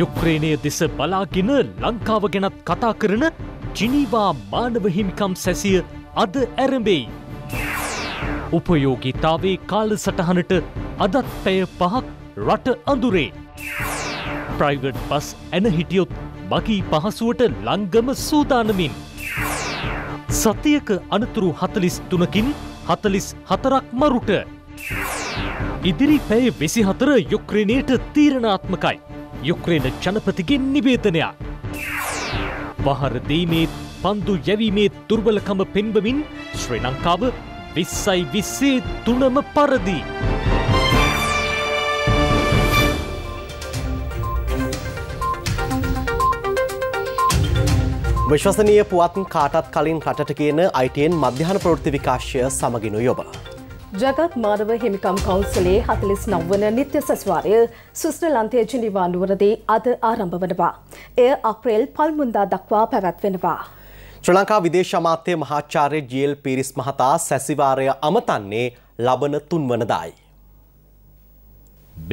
යුක්්‍රේණය දෙස බලාගෙන ලංකාව ගැනත් කතා කරන ජිනීවා මානවහිමිකම් සැසිය අද ඇරඹෙයි. උපයෝගිතාවේ කාල සටහනට අදත් පැය පහක් රට අඳුරේ. ප්‍රයිවට් බස් ඇන හිටියොත් මගී පහසුවට ලංගම සූදානමින්. සතියක අනතුරු හතලිස් තුනකින් හතලිස් හතරක් මරුට. ඉදිරි පැය වෙසි හතර යුක්්‍රණයට තීරණාත්මකයි. යුක්්‍රේන ජනපතිගේ නිවේතනයක්. පහරදීමේ පන්දු යැවීමේ දුර්වලකම පෙන්බමින් ශ්‍රී ලංකාව විස්සයි විස්සේ තුනම පරදිී. විශ්වසනීය පුවත් කාටත් කලින් රටට කියන අයිටයෙන් මධ්‍යහන ප්‍රෘති විකාශය සමගිනු යොබා. ජගත් මානව හිමිකම් කවන්සලේ හතලිස් නවවන නිත්‍ය සස්වාරය සුස්්‍ර ලන්තේජ නිවානුවරදී අද ආරම්භ වනවා. එය අප්‍රේල් පල්මුන්දා දක්වා පැවැත්වෙනවා. ශ්‍ර ලංකා විදේශ අමාත්‍ය මහාචාර්ය ජියල් පිරිස් මහතා සැසිවාරය අමතන්නේ ලබන තුන්වනදායි.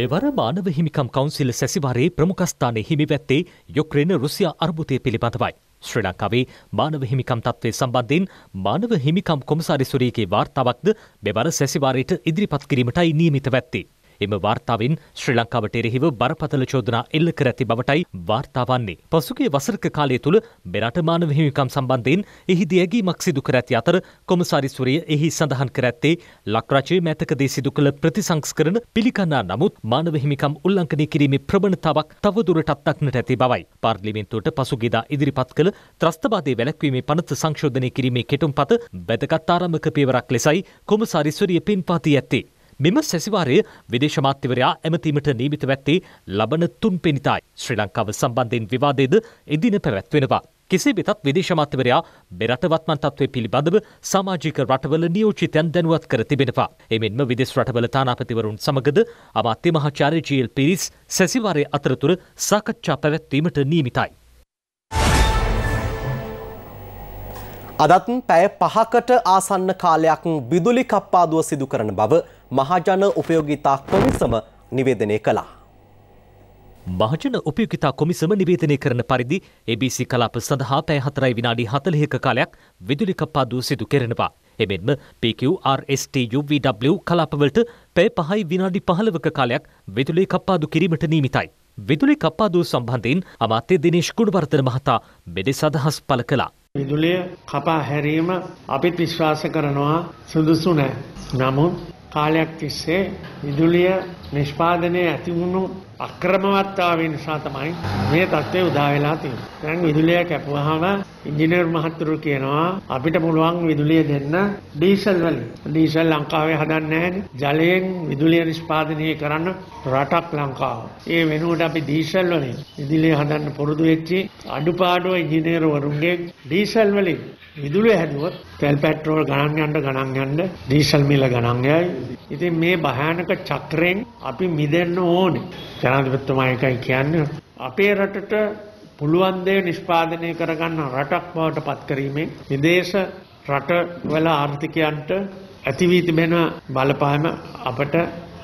මෙවර මානව හිමිකම් කවන්සිල සැසිවාරයේ ප්‍රමුඛස්ථානය හිමිවැත්තේ යොක්‍රේන රුසියා අර්බුතය පිළිබඳවයි. ශ්‍රී ලංකාවේ මානව හිමිකම් තත්ත්වය සම්බන්ධයෙන් මානව හිමිකම් කොමසාරිසුරියගේ වාර්තාවක්ද මෙවර සැසිවාරයට ඉදිරිපත් කිරීමටයි නියමිත වැත්තේ. එම වාර්තාවෙන් ශ්‍රී ලංකාවට එරෙහිව බරපතල චෝදනා එල්ල කර ඇති බවටයි වාර්තාවන්නේ. පසුගේ වසරක කාලය තුළ මෙරට මානව හිමිකම් සම්බන්ධයෙන් එහිදී ඇගීමක් සිදු කර ඇති අතර කොමසාරිස්වරය එහි සඳහන් කර ඇත්තේ ලක්රාජයේ මෑතකදී සිදු කළ ප්‍රතිසංස්කරණ පිළිගන්නා නමුත් මානව හිමිකම් උල්ලංඝනය කිරීමේ ප්‍රවණතාවක් තවදුරටත් දක්නට ඇති බවයි. පාර්ලිමේන්තුවට පසුගියදා ඉදිරිපත් කළ ත්‍රස්තවාදයේ වැළැක්වීමේ පනත සංශෝධනය කිරීමේ කෙටුම්පත වැදගත් ආරම්භක පියවරක් ලෙසයි කොමසාරිස්වරිය පින්පාතී ඇත්තේ. මෙම සැසිවාරය විදේශ මාත්‍යවරයා ඇමතීමට නීමිත වැත්තේ ලබන තුන් පෙනිතයි. ශ්‍රී ලංකාව සම්බන්ධයෙන් විවාදයද එදින පැවැත්වෙනවා. කෙසේ වෙතත් විදේශ මාත්‍යවරයා මෙරට වත්මන් තත්ත්වය පිළිබඳව සමාජික රටවල නියෝජිතයන් දැනුවත් කර තිබෙනවා. එමෙන්ම විදෙස් රටවල තානාපතිවරුන් සමගද අමාත්‍ය මහාචාර්ය ජීල් පිරිස් සැසිවාරය අතරතුර සාකච්ඡා පැවැත්වීමට නියමිතයි. අදත් පැය පහකට ආසන්න කාලයක් විදුලි කප්පාදුව සිදු කරන බව මහජන උපයෝගිතා කොමිසම නිවේදනය කළා. මහජන උපයෝගිතා කොමිසම නිවේදනය කරන පරිදි ABC කලාප සඳහා පැය හතරයි විනාඩි හතලහක කාලයක් විදුලි කප්පාදුව සිදු කරනවා. එමෙන්ම PQRSTUVW කලාපවලට පැය පහයි විනාඩි පහළවක කාලයක් විදුලි කප්පාදු කිරීමට නීමිතයි. විදුලි කප්පාදුව සම්බන්ධයෙන් අමාත්‍ය දිනේශ් කුණවර්ධන මහතා මෙදෙස අදහස් පළ කළා. විදුලිය කපා හැරීම අපිත් විශ්වාස කරනවා සුදුසු නැහැ. නමුත් කාලයක් තිස්සේ විදුලිය නිෂ්පාදනය ඇතිවුණු අක්‍රමවත්තාවේ නිසා තමයි මේ තත්ත්වය උදා වෙලා තියෙන්නේ. දැන් විදුලිය කැපුවාම ඉංජිනේරු මහතුරු කියනවා අපිට පුළුවන් විදුලිය දෙන්න ඩීසල් වලින්. ඩීසල් ලංකාවේ හදන්නේ ජලයෙන් විදුලිය නිෂ්පාදනය කරන්න රටක් ලංකාව. ඒ වෙනුවට අපි ඩීසල් වලින් විදුලිය හදන්න පුරුදු වෙච්චි අඩුපාඩු ඉංජිනේරුවරුන්ගේ ඩීසල් වලින් විදුලිය හැදුවොත් තෙල් පෙට්‍රෝල් ගණන් යන්න ගණන් යන්න ඩීසල් මිල ගණන් යයි. ඉතින් මේ භයානක චක්‍රයෙන් අපි මිදෙන්න ඕනේ. ජනාධිපතිතුමා එකයි කියන්නේ අපේ රටට පුළුවන් දේ නිෂ්පාදනය කරගන්න රටක් බවට පත් කිරීමෙන් විදේශ රටවල ආර්ථිකයන්ට ඇති වී තිබෙන බලපෑම අපට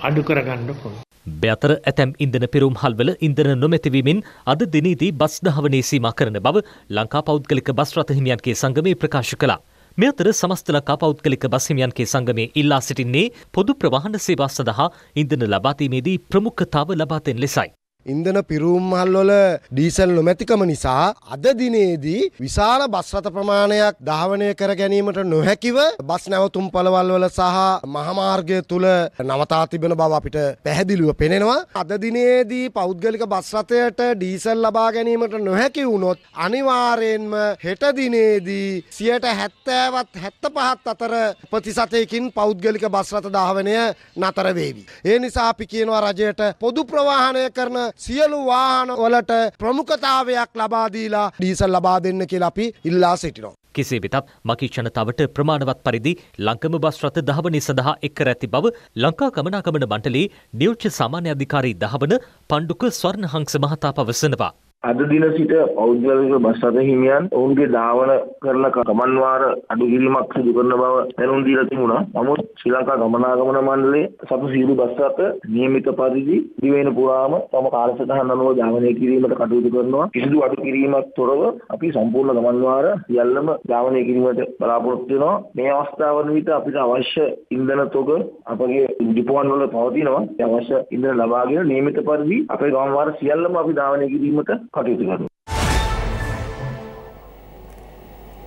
අඩු කරගන්න පුළුවන්. බැතර ඇතැම් ඉන්දන පෙරුම් හල්වල ඉන්දන නොමැතිවීමෙන් අද දිනීදී බස් ධාවනයේ සීමා කරන බව ලංකා පෞද්ගලික බස් රථ හිමියන්ගේ සංගමේ ප්‍රකාශ කළා. මේ අතර සමස්ත ලංකා පෞද්ගලික බස් හිමියන්ගේ සංගමයේ ඉල්ලා සිටින්නේ පොදු ප්‍රවාහන සේවා සඳහා ඉන්ධන ලබා දීමේදී ප්‍රමුඛතාව ලබා දෙන ලෙසයි. ඉන්දන පිරුම් මහල්වල ඩීසල් නොමැතිකම නිසා අද දිනේදී විශාල බස් රථ ප්‍රමාණයක් ධාවනය කර ගැනීමට නොහැකිව බස් නැවතුම් පළවල්වල සහ මහමාර්ගය තුල නවතා තිබෙන බව අපිට පැහැදිලිව පෙනෙනවා. අද දිනේදී පෞද්ගලික බස් රථයට ඩීසල් ලබා ගැනීමට නොහැකි වුණොත් අනිවාර්යෙන්ම හෙට දිනේදී 70ත් 75ත් අතර ප්‍රතිශතයකින් පෞද්ගලික බස් රථ ධාවනය නතර වේවි. ඒ නිසා අපි කියනවා රජයට පොදු ප්‍රවාහනය කරන සියලු වාහන වලට ප්‍රමුඛතාවයක් ලබා දීලා ඩීසල් ලබා දෙන්න කියලා අපි ඉල්ලා සිටිනවා. කෙසේ වෙතත් මකී ජනතාවට ප්‍රමාණවත් පරිදි ලංකම බස් රථ දහවනි සඳහා එක් කර ඇති බව ලංකා ගමනාගමන මණ්ඩලයේ නියෝජ්‍ය සාමාන්‍ය අධිකාරී දහවන පණ්ඩුක ස්වර්ණහංස මහතා පවසනවා. අද දින සිට පෞද්ගලික බස් රථ හිමියන් ඔවුන්ගේ ධාවන කරන ගමන්වාර අඩු කිරීමක් සිදු කරන බව දැනුම් දීලා තිබුණා. නමුත් ශ්‍රී ලංකා ගමනාගමන මණ්ඩලයේ සතු සියලු බස් රථ નિયમિત පරිදි දිවයින පුරාම තම කාලසටහන අනුව ධාවනය කිරීමට කටයුතු කරනවා. කිසිදු අඩු කිරීමක් තොරව අපි සම්පූර්ණ ගමන්වාර සියල්ලම ධාවනය කිරීමට බලාපොරොත්තු වෙනවා. මේ අවස්ථාව වන විට අපිට අවශ්‍ය ඉන්ධන තොග අපගේ ඩිපෝවන් වල පවතිනවා. ඒ අවශ්‍ය ඉන්ධන ලබාගෙන નિયમિત පරිදි අපේ ගමන්වාර සියල්ලම අපි ධාවනය කිරීමට කටයුතු කරනවා.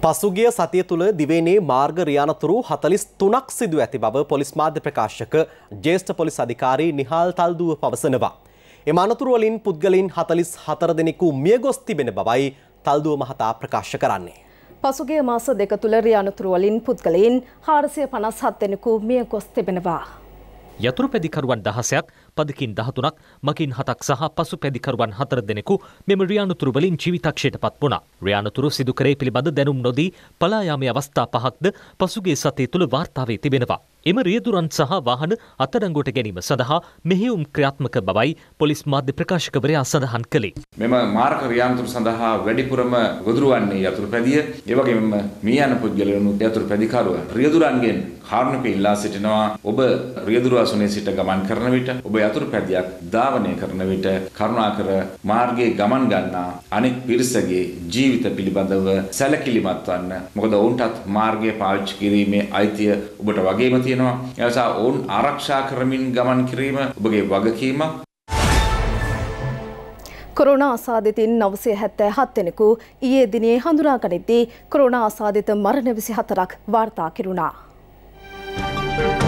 පසුගිය සතිය තුළ දිවේනේ මාර්ග රියානතුරු හතලිස් තුනක් සිදු ඇති බව පොලිස් මාධ්‍ය ප්‍රකාශක ජේෂ්ඨ පොලිස් අධිකාරී නිහාල් තල්දුව පවසනවා. එම අනතුරුවලින් පුද්ගලින් හතලිස් හතර දෙනෙකු මිය ගොස් තිබෙන බවයි තල්දුව මහතා ප්‍රකාශ කරන්නේ. පසුගේ මාස දෙක තුළ රියානතුරුවලින් පුද්ගලයින් හාරසිය පනස් හත් දෙනෙකු මිය ගොස් තිබෙනවා. යතුරු පැදිකරුවන් දහසයක් පදකින් දහතුනක් මකින් හතක් සහ පසු පැදිකරුවන් හතර දෙනෙකු මෙම රියානුතුරු වලින් ජීවිතක්ෂයට පත් වුණා. රියානුතුරු සිදු කරේ පිළිබඳ දැනුම් නොදී පලායාමේ අවස්ථා පහක්ද පසුගිය සතිය තුළ වාර්තාවේ තිබෙනවා. එම රියදුරන් සහ වාහන අත්අඩංගුවට ගැනීම සඳහා මෙහෙයුම් ක්‍රියාත්මක බවයි පොලිස් මාධ්‍ය ප්‍රකාශකවරයා සඳහන් කළේ. මෙම මාර්ග රියාන්තුර සඳහා වැඩිපුරම ගොදුරු වන්නේ යතුරුපැදිය, ඒ වගේම මේ යන පුද්ගලයන්ු යතුරුපැදිකරුවන් රියදුරන්ගෙන් කාරුණික ඉල්ලා සිටිනවා ඔබ රියදුරු අසුනේ සිට ගමන් කරන විට ඔබ යතුරුපැදියක් ධාවනය කරන විට කරුණාකර මාර්ගයේ ගමන් ගන්නා අනෙක් පිරිසගේ ජීවිත පිළිබඳව සැලකිලිමත් වන්න. මොකද ඔවුන්ටත් මාර්ගය පාවිච්චි කිරීමේ අයිතිය ඔබට වගේම තියෙනවා. තියෙනවා. ඒ නිසා ඔවුන් ආරක්ෂා කරමින් ගමන් කිරීම ඔබගේ වගකීමක්. කොරෝනා ආසාදිතින් 977 වෙනිකු ඊයේ දිනේ හඳුනාගනිද්දී කොරෝනා ආසාදිත මරණ 24ක් වාර්තා කෙරුණා. Thank you.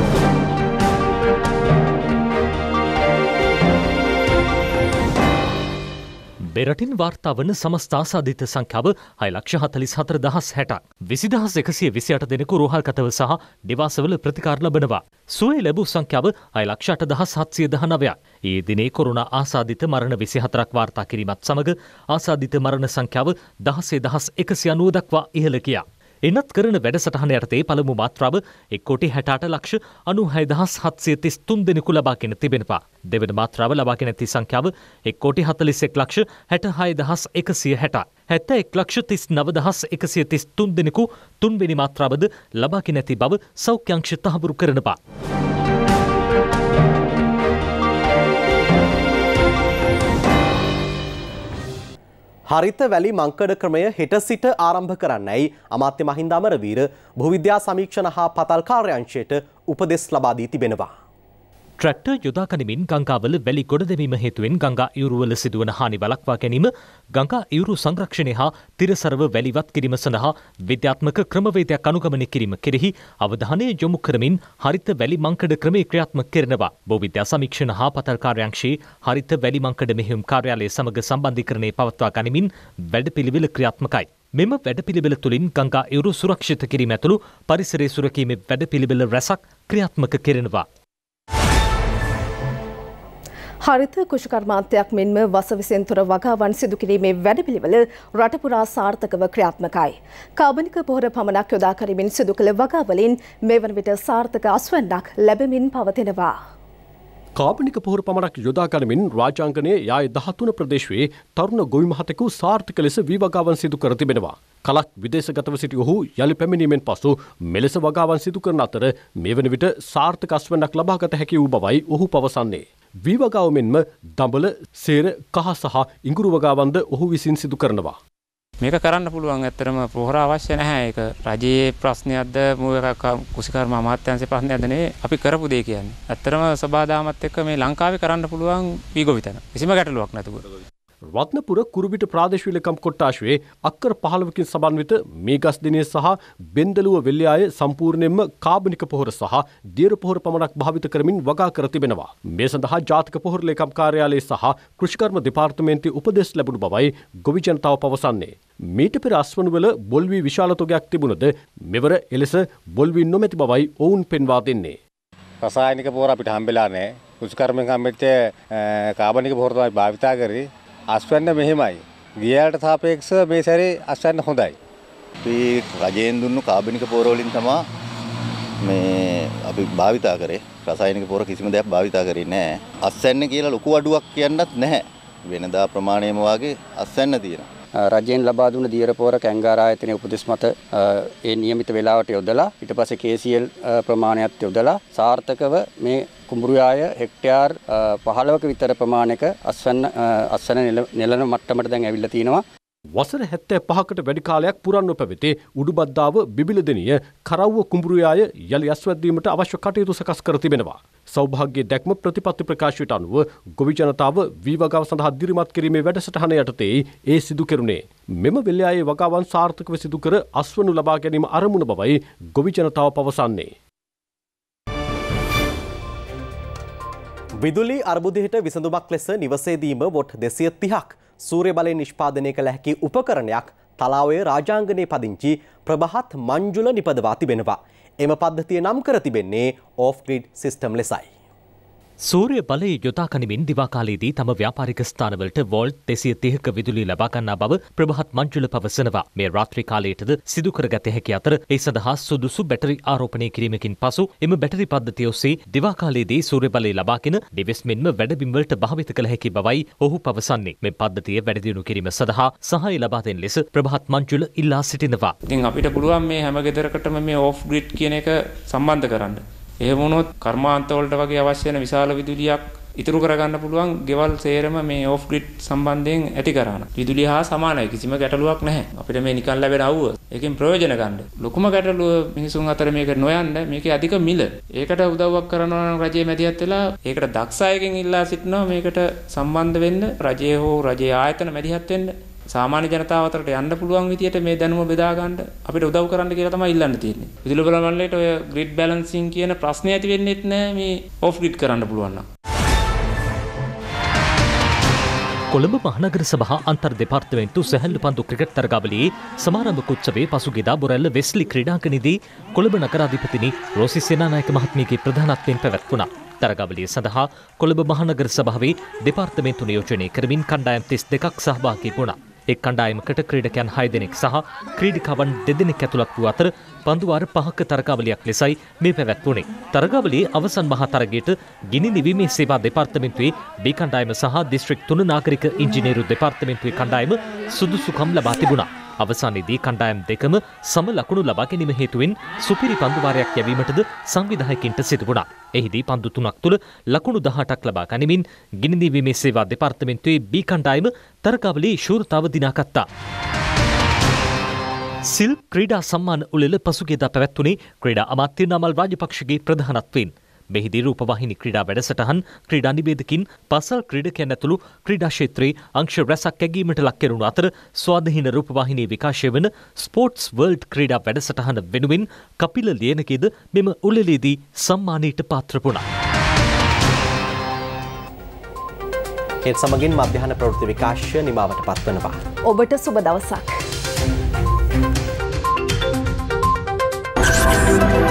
අපේ රටින් වාර්තාාවන සමස්ථාසාධිත සංඛ්‍යාව හයිලක්ෂ හතලිස් හතර දහස් හැටක්. විසිදහස් එකසිය විසියට දෙනෙකු රෝහල් කතව සහ නිවාසවල ප්‍රතිකාර ලබනවා. සුවේ ලැබූ සංඛ්‍යාව අයිලක්ෂට දහස් හත්සිය දහනවයක්. ඒ දිනේ කොරුණ ආසාධිත මරණ විසිහතරක් වාර්තා කිරීමත් සමඟ ආසාධිත මරණ සංඛ්‍යාව දහසේ දහස් එකසි අනුව දක්වා ඉහළ කියා. එනත් කරන වැඩසටහන යටතේ පළමු මාත්‍රාව එක්කෝටි හැටාට ලක්ෂ අනු හැදහස් හත්සේ තිස් තුන් දෙනෙකු ලබාගෙන තිබෙනවා. දෙවන මාත්‍රාව ලබාගෙන ඇති සංඛ්‍යාව එක්කෝටි හතලිසෙක් ලක්ෂ හැට හය දහස් එකසිය හැට. හැත්ත එක් ලක්ෂ තිස් නවදහස් එකසිය තිස් තුන් දෙනෙකු තුන්වෙනි මාත්‍රාවද ලබාගෙන ඇති බව සෞඛ්‍යංක්ෂ තහවුරු කරනවා. හරිත වැලි මංකඩ ක්‍රමය හෙට සිට ආරම්භ කරන්නයි අමාත්‍ය මහින්ද අමරවීර භූවිද්‍යා සමීක්ෂණ හා පතල් කාර්යංශයට උපදෙස් ලබා දී තිබෙනවා. ට්‍රක්ටර් යොදාකනමින් ගංගාවල වැලි ගොඩදැවීම හේතුවෙන් ගංගා ඉවරුවල සිදුවන හානි වලක්වා ගැනීම ගංගා ඉවරු සංරක්ෂණය හා තිරසරව වැලිවත් කිරීම සඳහා විද්‍යාත්මක ක්‍රමවේදයක් අනුගමනය කිරීම කෙරෙහි අවධානය යොමු කරමින් හරිත වැලි මංකඩ ක්‍රමේ ක්‍රියාත්මක කරනවා බෝවිද්‍යා සමීක්ෂණ හා පතල් කාර්යාංශයේ හරිත වැලි මංකඩ මෙහෙයුම් කාර්යාලය සමග සම්බන්ධීකරණය පවත්වා ගනිමින් වැඩපිළිවෙල ක්‍රියාත්මකයි මෙම වැඩපිළිවෙල තුළින් ගංගා ඉවරු සුරක්ෂිත කිරීම ඇතුළු පරිසරය සුරකීමේ වැඩපිළිවෙල රැසක් ක්‍රියාත්මක කෙරෙනවා හරිත කුෂකර්මාන්තයක් මෙන්ම වස විසෙන්තුර වගාවන් සිදුකිරීමේ වැඩපිළිවෙල රටපුරා සාර්ථකව ක්‍රියාත්මකයි. කාබනික පොහොර පමණක් යොදා කරමින් සිදු කළ වගාවලින් මේ වන විට සාර්ථක අස්වැන්නක් ලැබමින් පවතිනවා. කාබනික පොහොර පමණක් යොදා කරමින් රාජාංගනයේ යාය දහතුන ප්‍රදේශයේ තරුණ ගොවි මහතෙකු සාර්ථක ලෙස වී වගාවන් සිදු කර තිබෙනවා. කලක් විදේශගතව සිටි ඔහු යළි පැමිණීමෙන් පසු මෙලෙස වගාවන් සිදු කරන අතර මේ වන විට සාර්ථක අස්වැන්නක් ලබාගත හැකි වූ බවයි ඔහු පවසන්නේ. වීවගාව මෙන්ම දඹල සේර කහ සහ ඉඟුරු වගාවන්ද ඔහු විසින් සිදු කරනවා. මේක කරන්න පුළුවන් ඇත්තරම පොහොර අවශ්‍ය නැහැ ඒක රජයේ ප්‍රශ්නයක්ද මොකක් කුසිකර්ම අමාත්‍යංශයේ ප්‍රශ්නයක්ද නේ අපි කරපු දේ කියන්නේ. ඇත්තරම සබාදාමත් එක්ක මේ ලංකාවේ කරන්න පුළුවන් වීගොවිතන. කිසිම ගැටලුවක් නැතුව. රත්නපුර කුරුබිට ප්‍රාදේශවිලකම් කොට්ටාශවේ අක්කර පහළවකින් සබන්විත මේ ගස් දිනය සහ බෙන්දලුව වෙල්ලයාය සම්පූර්ණයෙන්ම කාබනික පොහොර සහ දියර පොහොර පමණක් භාවිත කරමින් වගා කර තිබෙනවා. මේ සඳහා ජාතික පොහොර ලේකම් කාර්යාලයේ සහ කෘෂිකර්ම දෙපාර්තමේන්තුවේ උපදෙස් ලැබුණු බවයි ගොවි ජනතාව පවසන්නේ. මීට පෙර අස්වනුවල බොල්වී විශාල තොගයක් තිබුණද මෙවර එලෙස බොල්වී නොමැති බවයි ඔවුන් පෙන්වා දෙන්නේ. රසායනික පොහොර අපිට හම්බෙලා නැහැ. කෘෂිකර්මෙන් හම්බෙච්ච කාබනික පොහොර තමයි භාවිතා කරේ. අස්වැන්න මෙහෙමයි. ගියාට සාපේක්ෂව මේ සැරේ අස්වැන්න හොඳයි. අපි රජයෙන් දුන්නු කාබනික පොර වලින් තමයි මේ අපි භාවිතා කරේ. රසායනික පොර කිසිම දෙයක් භාවිතා කරේ නැහැ. අස්වැන්න කියලා ලොකු අඩුවක් කියන්නත් නැහැ. වෙනදා ප්‍රමාණයම වාගේ අස්වැන්න තියෙනවා. රජයෙන් ලබා දුන දීරපෝර කැංගාර ආයතනයේ උපදෙස් මත ඒ નિયમિત වේලාවට යොදලා ඊට පස්සේ KCL ප්‍රමාණයත් යොදලා සාර්ථකව මේ කුඹුරුයාය හෙක්ටයාර් 15ක විතර ප්‍රමාණයක අස්වැන්න අස්වැන්න නෙලන මට්ටමට දැන් ඇවිල්ලා තිනවා වසර හැත්තෑ පහකට වැඩි කාලයක් පුරන්ව පැවති උඩුබද්දාව බිබිලදනිය කරව්ව කුඹුරුයාය යළි අස්වැද්වීමට අවශ්‍ය කටයුතු සකස් කර තිබෙනවා. සෞභාග්‍ය දැක්ම ප්‍රතිපත්ති ප්‍රකාශයට අනුව ගොවි ජනතාව වීවගාව සඳහා දිරිමත් කිරීමේ වැඩසටහන යටතේ ඒ සිදු කෙරුණේ. මෙම වෙල්ලයායේ වගාවන් සාර්ථකව සිදු කර අස්වනු ලබා ගැනීම අරමුණ බවයි ගොවි ජනතාව පවසන්නේ. විදුලි අර්බුදයට විසඳුමක් ලෙස නිවසේදීම වොට් දෙසිය තිහක්. සූර්ය බලයෙන් නිෂ්පාදනය කළ හැකි උපකරණයක් තලාවේ රාජාංගනයේ පදිංචි ප්‍රභහත් මංජුල නිපදවා තිබෙනවා. එම පද්ධතිය නම් කර තිබෙන්නේ ඕෆ් ග්‍රිඩ් සිස්ටම් ලෙසයි. සූරය බලය යොතාකනිමින් දිවාකාලයේදී තම ව්‍යාපාරික ස්ථානවලට වෝල්ට් දෙසිය තිහක විදුලි ලබාගන්නා බව ප්‍රභහත් මංජුල පවසනවා. මේ රාත්‍රී කාලයටද සිදුකර ගත හැකි අතර ඒ සඳහා සුදුසු බැටරි ආරෝපණය කිරීමකින් පසු එම බැටරි පද්ධතිය ඔස්සේ දිවාකාලයේදී සූර්ය බලය ලබාගෙන දෙවස් මෙන්ම වැඩබිම්වලට භාවිත කළ හැකි බවයි ඔහු පවසන්නේ. මේ පද්ධතිය වැඩදියුණු කිරීම සඳහා සහාය ලබා දෙන ලෙස ප්‍රභහත් මංජුල ඉල්ලා සිටිනවා. ඉතින් අපිට පුළුවන් මේ හැම ගෙදරකටම මේ ඕෆ් ග්‍රිඩ් කියන එක සම්බන්ධ කරන්න. එහෙම වුණොත් කර්මාන්තවලට වගේ අවශ්‍ය වෙන විශාල විදුලියක් ඉතුරු කරගන්න පුළුවන් ගෙවල් සේරම මේ ඕෆ් ග්‍රිඩ් සම්බන්ධයෙන් ඇති කරාන. විදුලිය හා සමානයි. කිසිම ගැටලුවක් නැහැ. අපිට මේ නිකන් ලැබෙන අවුව. ඒකෙන් ප්‍රයෝජන ගන්න. ලොකුම ගැටලුව මිනිසුන් අතර මේක නොයන්න මේකේ අධික මිල. ඒකට උදව්වක් කරනවා නම් රජයේ මැදිහත් වෙලා ඒකට දක්ෂ අයකින් ඉල්ලා සිටිනවා මේකට සම්බන්ධ වෙන්න රජයේ හෝ රජයේ ආයතන මැදිහත් වෙන්න. සාමාන්‍ය ජනතාව අතරට යන්න පුළුවන් විදියට මේ දැනුම බෙදා ගන්න අපිට උදව් කරන්න කියලා තමයි ඉල්ලන්න තියෙන්නේ. විදුලි බල මණ්ඩලයට ඔය ග්‍රිඩ් බැලන්සින් කියන ප්‍රශ්නේ ඇති වෙන්නේත් නැහැ මේ ඔෆ් ග්‍රිඩ් කරන්න පුළුවන් නම්. කොළඹ මහනගර සභහ අන්තර් දෙපාර්තමෙන්තු සැහැල්ලු පන්දු ක්‍රිකට් තරගාවලී සමාරම්භ කුච්චවේ පසුගේදා බොරැල්ල වෙස්ලි ක්‍රඩාකනිදී කොළඹ නකරාධිපතිනි රෝසි සේනානායක මහත්මියගේ ප්‍රධානත්වයෙන් පැවැත්වුණා. තරගාවලිය සඳහා කොළඹ මහනගර සභාවේ දෙපාර්තමෙන්තු නියෝජනය කරමින් කණ්ඩායම් තිස් දෙකක් සහභාගී වුණා. එක් කණ්ඩායමකට ක්‍රීඩකයන් හය දෙනෙක් සහ ක්‍රීඩිකවන් දෙදෙනෙක් ඇතුළත් වූ අතර පන්දුවාර පහක තරගාවලියක් ලෙසයි මේ පැවැත්වුණේ. තරගාවලියේ අවසන් මහා තරගයට ගිනි නිවීමේ සේවා දෙපාර්තමේන්තුවේ බි කණ්ඩායම සහ දිස්ත්‍රික් තුන නාගරික ඉංජිනේරු දෙපාර්තමේන්තුවේ කණ්ඩායම සුදුසුකම් ලබා තිබුණා. අවසානයේදී කණ්ඩායම් දෙකම සම ලකුණු ලබා ගැනීම හේතුවෙන් සුපිරි පන්දුවාරයක් යැවීමටද සංවිධායකින්ට සිදු වුණා. එහිදී පන්දු තුනක් තුළ ලකුණු 18ක් ලබා ගනිමින් ගිනිදීවීමේ සේවා දෙපාර්තමේන්තුවේ B කණ්ඩායම තරගවලේ ශූරතාව දිනාගත්තා. සිල් ක්‍රීඩා සම්මාන උළෙල පසුගියදා පැවැත්වුණේ ක්‍රීඩා අමාත්‍ය නමල් රාජපක්ෂගේ ප්‍රධානත්වයෙන් මෙහිදී රූපවාහිනි ක්‍රීඩා වැඩසටහන් ක්‍රීඩා නිවේදකින් පසල් ක්‍රීඩකයන් ඇතුළු ක්‍රීඩා ක්ෂේත්‍රයේ අංශ රැසක් ඇගීමට ලක් කෙරුණු අතර ස්වාධීන රූපවාහිනී විකාශය වන ස්පෝර්ට්ස් වර්ල්ඩ් ක්‍රීඩා වැඩසටහන වෙනුවෙන් කපිල ලියනකේද මෙම උළෙලේදී සම්මානීට පාත්‍ර වුණා. ඒත් සමගින් මධ්‍යහන ප්‍රවෘති විකාශය නිමාවට පත්වනවා. ඔබට සුබ දවසක්. Thank you.